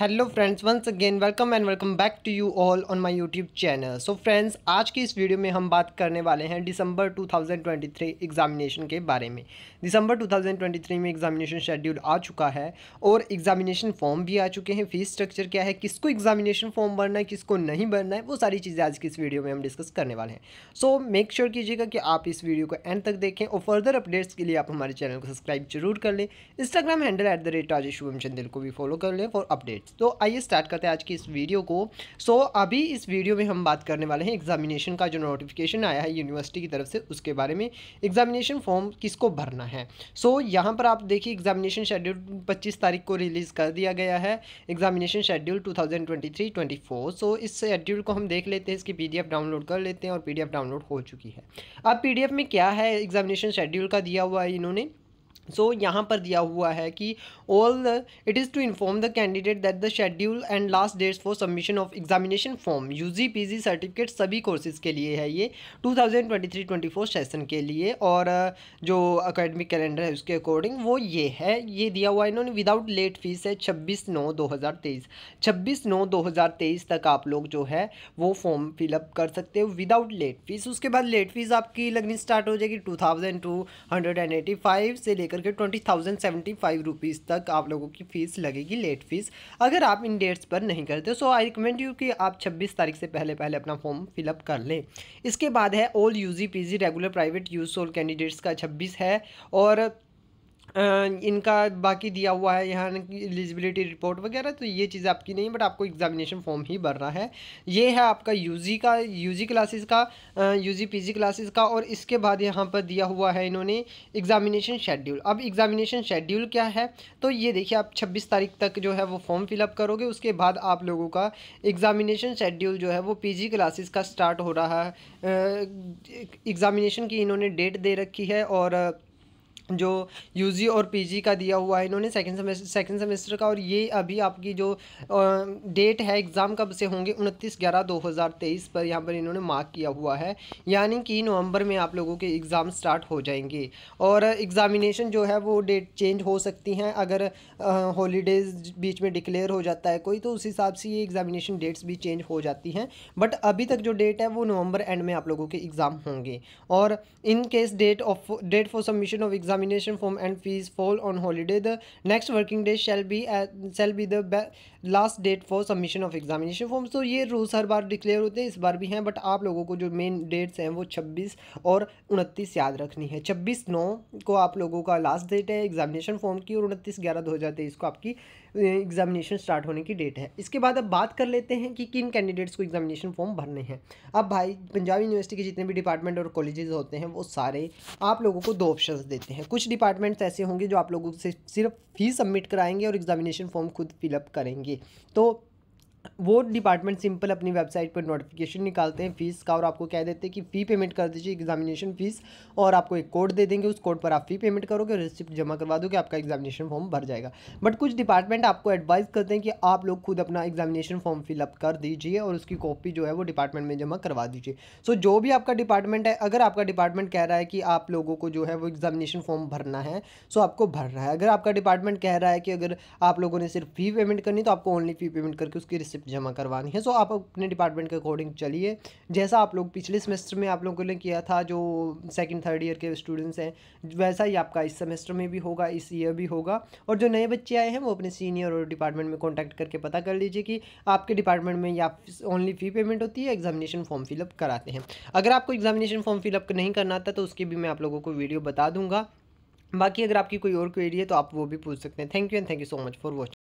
hello friends once again welcome and welcome back to you all on my YouTube channel so friends आज की इस video में हम बात करने वाले हैं दिसंबर 2023 एग्ज़ामिनेशन के बारे में दिसंबर 2023 में एग्ज़ामिनेशन शेड्यूल आ चुका है और एग्ज़ामिनेशन फॉर्म भी आ चुके हैं फीस स्ट्रक्चर क्या है किसको एग्ज़ामिनेशन फॉर्म भरना है किसको नहीं भरना है वो सारी चीज़ें आज की इस वीडियो में हम डिस्कस करने वाले हैं सो मेक श्योर कीजिएगा कि आप इस वीडियो को एंड तक देखें और फर्दर अपडेट्स के लिए आप हमारे चैनल को सब्सक्राइब जरूर कर लें Instagram handle at the rate को भी फॉलो कर लें फॉर अपडेट्स तो आइए स्टार्ट करते हैं आज की इस वीडियो को सो so, अभी इस वीडियो में हम बात करने वाले हैं एग्जामिनेशन का जो नोटिफिकेशन आया है यूनिवर्सिटी की तरफ से उसके बारे में एग्जामिनेशन फॉर्म किसको भरना है सो so, यहाँ पर आप देखिए एग्जामिनेशन शेड्यूल पच्चीस तारीख को रिलीज़ कर दिया गया है examination schedule two thousand twenty three twenty four so इस शेड्यूल को हम देख लेते हैं इसकी पी डाउनलोड कर लेते हैं और पी डाउनलोड हो चुकी है अब पी में क्या है एग्जामिनेशन शेड्यूल का दिया हुआ है इन्होंने सो so, यहाँ पर दिया हुआ है कि all the it is to inform the candidate that the schedule and last dates for submission of examination form UG PG certificate सभी कोर्सेज़ के लिए है ये 2023-24 सेशन के लिए और uh, जो अकेडमिक कैलेंडर है उसके अकॉर्डिंग वो ये है ये दिया हुआ इन्होंने विदाउट लेट फीस है छब्बीस नौ दो हज़ार तेईस छब्बीस नौ दो हज़ार तेईस तक आप लोग जो है वो फॉर्म फिलअप कर सकते हो विदाउट लेट फीस उसके बाद लेट फीस आपकी लगनी स्टार्ट हो जाएगी two thousand two hundred and eighty five से लेकर करके twenty thousand seventy five rupees तक आप लोगों की फ़ीस लगेगी लेट फीस अगर आप इन डेट्स पर नहीं करते सो आई रिकमेंड यू कि आप छब्बीस तारीख से पहले पहले अपना फॉर्म फिलअप कर लें इसके बाद है all U G regular private यूज सोल कैंडिडेट्स का छब्बीस है और इनका बाकी दिया हुआ है यहाँ एलिजिबिलिटी रिपोर्ट वगैरह तो ये चीज़ आपकी नहीं बट आपको एग्जामिनेशन फॉर्म ही भरना है ये है आपका यूजी का यूजी क्लासेस का यूजी पीजी क्लासेस का और इसके बाद यहाँ पर दिया हुआ है इन्होंने एग्जामिनेशन शेड्यूल अब एग्जामिनेशन शेड्यूल क्या है तो ये देखिए आप छब्बीस तारीख तक जो है वो फॉर्म फिलअप करोगे उसके बाद आप लोगों का एग्जामिनेशन शेड्यूल जो है वो पी क्लासेस का स्टार्ट हो रहा है एग्ज़ामिनेशन की इन्होंने डेट दे रखी है और जो यूजी और पीजी का दिया हुआ है इन्होंने सेकंड सेमेस्टर सेकंड सेमेस्टर का और ये अभी आपकी जो डेट है एग्ज़ाम कब से होंगे उनतीस ग्यारह दो हज़ार तेईस पर यहाँ पर इन्होंने मार्क किया हुआ है यानी कि नवंबर में आप लोगों के एग्ज़ाम स्टार्ट हो जाएंगे और एग्ज़ामिनेशन जो है वो डेट चेंज हो सकती हैं अगर हॉलीडेज़ बीच में डिक्लेयर हो जाता है कोई तो उस हिसाब से ये एग्ज़ामिनेशन डेट्स भी चेंज हो जाती हैं बट अभी तक जो डेट है वो नवंबर एंड में आप लोगों के एग्ज़ाम होंगे और in case date of date for submission of exam examination form and fees fall on holiday the next working day shall be uh, shall be the last date for submission of examination form so ye rules har bar declare hote hain is bar bhi hain but aap logo ko jo main dates hain wo 26 aur 29 yaad rakhni hai 26 9 ko aap logo ka last date hai examination form ki aur 29 11 2023 isko aapki examination start होने की date है इसके बाद अब बात कर लेते हैं कि किन कैंडिडेट्स को एग्जामिनेशन फॉर्म भरने हैं अब भाई पंजाब यूनिवर्सिटी के जितने भी डिपार्टमेंट और कॉलेजेस होते हैं वो सारे आप लोगों को दो ऑप्शंस देते हैं कुछ डिपार्टमेंट्स ऐसे होंगे जो आप लोगों से सिर्फ फीस सबमिट कराएंगे और एग्जामिनेशन फॉर्म खुद फिलअप करेंगे तो वो डिपार्टमेंट सिंपल अपनी वेबसाइट पर नोटिफिकेशन निकालते हैं फ़ीस का और आपको कह देते हैं कि फ़ी पेमेंट कर दीजिए एग्जामिनेशन फ़ीस और आपको एक कोड दे देंगे उस कोड पर आप फ़ी पेमेंट करोगे और रिसिप्ट जमा करवा दोगे आपका एग्जामिनेशन फॉर्म भर जाएगा बट कुछ डिपार्टमेंट आपको एडवाइस करते हैं कि आप लोग खुद अपना एग्जामिनेशन फॉर्म फिलअप कर दीजिए और उसकी कॉपी जो है वो डिपार्टमेंट में जमा करवा दीजिए सो जो भी आपका डिपार्टमेंट है अगर आपका डिपार्टमेंट कह रहा है कि आप लोगों को जो है वो एग्जामिनेशन फॉर्म भरना है सो आपको भरना है अगर आपका डिपार्टमेंट कह रहा है कि अगर आप लोगों ने सिर्फ फ़ी पेमेंट करनी तो आपको ओनली फ़ी पेमेंट करके उसकी रिसिप्ट जमा करवानी है सो आप अपने डिपार्टमेंट के अकॉर्डिंग चलिए जैसा आप लोग पिछले सेमेस्टर में आप लोगों ने किया था जो सेकेंड थर्ड ईयर के स्टूडेंट्स हैं वैसा ही आपका इस सेमेस्टर में भी होगा इस ईयर भी होगा और जो नए बच्चे आए हैं वो अपने सीनियर और डिपार्टमेंट में कॉन्टैक्ट करके पता कर लीजिए कि आपके डिपार्टमेंट में या ओनली फ़ी पेमेंट होती है एग्जामिनेशन फॉर्म फिलअप कराते हैं अगर आपको एग्जामिनेशन फॉर्म फिलअप नहीं करना आता तो उसकी भी मैं आप लोगों को वीडियो बता दूंगा बाकी अगर आपकी कोई और क्वेरी है तो आप वो भी पूछ सकते हैं thank you and thank you so much for watching